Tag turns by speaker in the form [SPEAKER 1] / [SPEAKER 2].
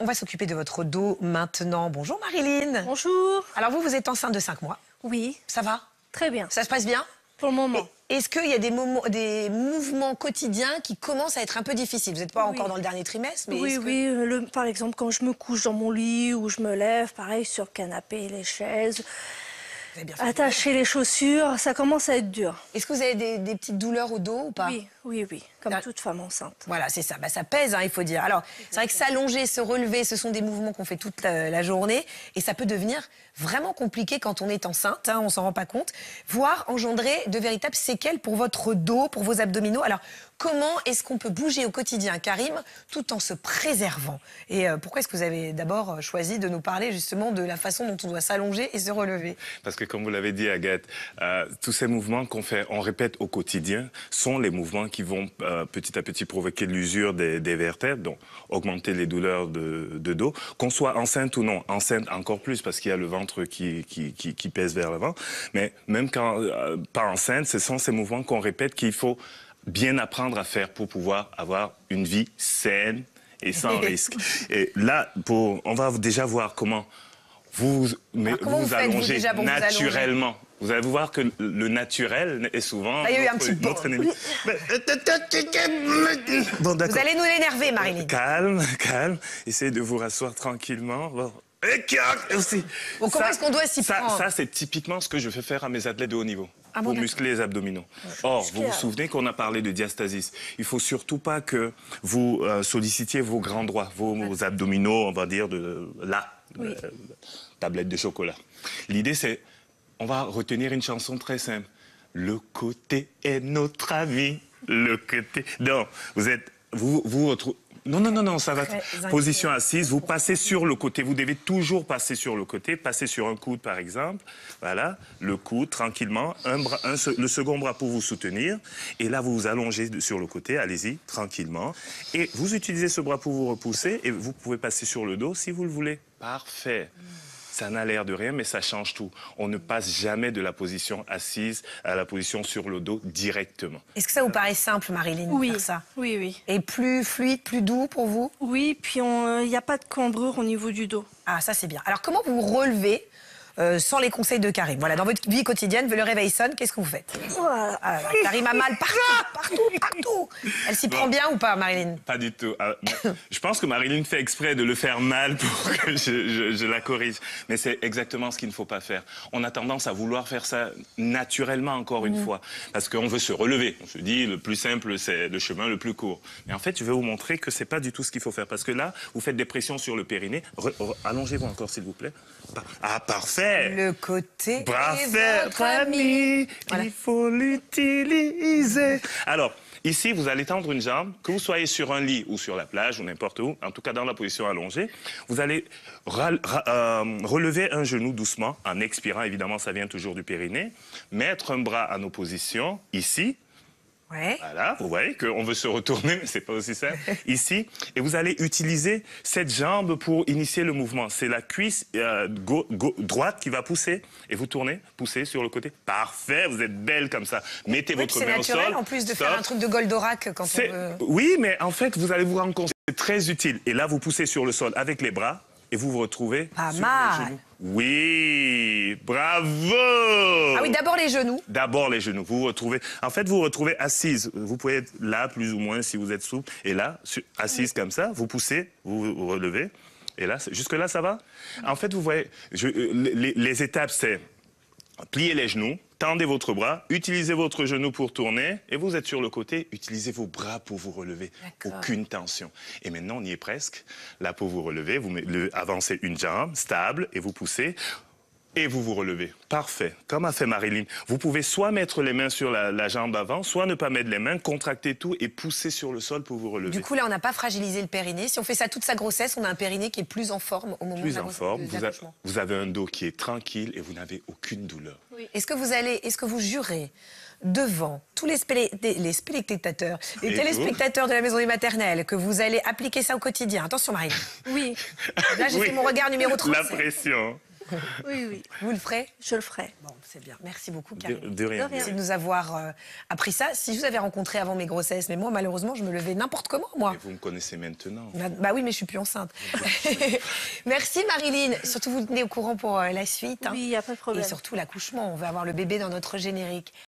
[SPEAKER 1] On va s'occuper de votre dos maintenant. Bonjour Marilyn. Bonjour. Alors vous, vous êtes enceinte de 5 mois. Oui. Ça va Très bien. Ça se passe bien Pour le moment. Est-ce qu'il y a des, moments, des mouvements quotidiens qui commencent à être un peu difficiles Vous n'êtes pas encore dans le dernier trimestre mais Oui, oui. Euh, par exemple, quand je me couche dans mon lit ou je me lève, pareil, sur le canapé, les chaises. Attacher les chaussures, ça commence à être dur. Est-ce que vous avez des, petites douleurs au dos ou pas oui, oui, comme toute femme enceinte. Voilà, c'est ça. Bah, ça pèse, hein, il faut dire. Alors, c'est vrai que s'allonger, se relever, ce sont des mouvements qu'on fait toute la, journée. Et ça peut devenir vraiment compliqué quand on est enceinte, On hein, on s'en rend pas compte, voire engendrer de véritables séquelles pour votre dos, pour vos abdominaux. Alors, comment est-ce qu'on peut bouger au quotidien, Karim, tout en se préservant Et euh, pourquoi est-ce que vous avez d'abord euh, choisi de nous parler justement de la façon dont on doit s'allonger et se relever Parce
[SPEAKER 2] que, comme vous l'avez dit, Agathe, euh, tous ces mouvements qu'on fait, on répète au quotidien, sont les mouvements qui qui vont euh, petit à petit provoquer l'usure des, vertèbres, donc augmenter les douleurs de, dos. Qu'on soit enceinte ou non, enceinte encore plus parce qu'il y a le ventre qui, qui, pèse vers l'avant. Mais même quand euh, pas enceinte, ce sont ces mouvements qu'on répète qu'il faut bien apprendre à faire pour pouvoir avoir une vie saine et sans risque. Et là, on va déjà voir comment vous, ah, vous, allongez naturellement. Vous allez voir que le naturel est souvent votre ah, y a un petit ennemi.
[SPEAKER 1] vous allez nous l'énerver, Marine.
[SPEAKER 2] Calme, calme. Essayez de vous rasseoir tranquillement. Bon. Bon, comment est-ce qu'on doit s'y prendre Ça, c'est typiquement ce que je fais faire à mes athlètes de haut niveau. Ah pour muscler les abdominaux. Or, vous vous souvenez qu'on a parlé de diastasis. Il faut surtout pas que vous euh, sollicitiez vos grands droits, vos, abdominaux, on va dire, de là, euh, tablette de chocolat. L'idée, c'est on va retenir une chanson très simple. Le côté est notre ami. Le côté. Non, vous êtes. Vous vous Non, non, non, non, ça va. Position assise, vous passez sur le côté. Vous devez toujours passer sur le côté, passer sur un coude, par exemple. Voilà, le coude, tranquillement. Un bras, le second bras pour vous soutenir. Et là, vous vous allongez sur le côté, allez-y, tranquillement. Et vous utilisez ce bras pour vous repousser et vous pouvez passer sur le dos si vous le voulez. Parfait. Ça n'a l'air de rien, mais ça change tout. On ne passe jamais de la position assise à la position sur le dos directement.
[SPEAKER 1] Est-ce que ça vous paraît simple, Marilyn, oui. ça Oui, oui. Et plus fluide, plus doux pour vous Oui, puis euh, il n'y a pas de cambrure au niveau du dos. Ah, ça c'est bien. Alors comment vous relevez euh, sans les conseils de Karim. Voilà, dans votre vie quotidienne, le réveil sonne, qu'est-ce que vous faites ah, Karim a mal partout, partout, partout. Elle s'y prend bien ou pas, Marilyn
[SPEAKER 2] Pas du tout. Ah, je pense que Marilyn fait exprès de le faire mal pour que je, la corrige. Mais c'est exactement ce qu'il ne faut pas faire. On a tendance à vouloir faire ça naturellement, encore une mhm. fois, parce qu'on veut se relever. On se dit, le plus simple, c'est le chemin le plus court. Mais en fait, je vais vous montrer que ce n'est pas du tout ce qu'il faut faire, parce que là, vous faites des pressions sur le périnée. Allongez-vous encore, s'il vous plaît. Ah, parfait le côté bras Il faut l'utiliser. Alors, Ici, vous allez tendre une jambe, que vous soyez sur un lit ou sur la plage ou n'importe où, en tout cas dans la position allongée. Vous allez euh, relever un genou doucement en expirant, évidemment, ça vient toujours du périnée. Mettre un bras en opposition, ici, voilà, vous voyez qu'on veut se retourner, mais c'est pas aussi simple. Ici, et vous allez utiliser cette jambe pour initier le mouvement. C'est la cuisse euh, droite qui va pousser. Et vous tournez, poussez sur le côté. Parfait, vous êtes belle comme ça. Mettez votre main C'est naturel en plus de faire un truc
[SPEAKER 1] de Goldorak quand on
[SPEAKER 2] Oui, mais en fait, vous allez vous rendre compte c'est très utile. Et là, vous poussez sur le sol avec les bras et vous vous retrouvez pas sur mal. Oui, bravo Ah oui, d'abord les genoux. D'abord les genoux. Vous retrouvez, en fait, vous vous retrouvez assise. Vous pouvez être là, plus ou moins, si vous êtes souple. Et là, assise comme ça, vous poussez, vous vous relevez. Et là, jusque-là, ça va En fait, vous voyez, euh, les étapes, c'est plier les genoux, Tendez votre bras, utilisez votre genou pour tourner et vous êtes sur le côté, utilisez vos bras pour vous relever. Aucune tension. Et maintenant, on y est presque. Là, pour vous relever, vous avancez une jambe, stable, et vous poussez et vous vous relevez. Parfait. Comme a fait Marilyn. Vous pouvez soit mettre les mains sur la, jambe avant, soit ne pas mettre les mains, contracter tout et pousser sur le sol pour vous relever. Du coup,
[SPEAKER 1] là, on n'a pas fragilisé le périnée. Si on fait ça toute sa grossesse, on a un périnée qui est plus en forme au moment de la en forme.
[SPEAKER 2] vous, avez un dos qui est tranquille et vous n'avez aucune
[SPEAKER 1] douleur. Est-ce que vous allez, est-ce que vous jurez devant tous les, les spectateurs, et téléspectateurs de la maison des maternelles, que vous allez appliquer ça au quotidien. Attention, Marilyn. Oui. Là, j'ai fait mon regard numéro 3. La pression. Oui, oui. Vous le ferez Je le ferai. Bon, c'est bien. Merci beaucoup, Karine. De, rien. Merci de nous avoir euh, appris ça. Si je vous avais rencontré avant mes grossesses, mais moi, malheureusement, je me levais n'importe comment, moi. vous me connaissez maintenant. Bah, bah, oui, mais je suis plus enceinte. Merci, Marilyn. Surtout, vous tenez au courant pour euh, la suite. Hein. Oui, il a pas de problème. Et surtout, l'accouchement. On va avoir le bébé dans notre générique.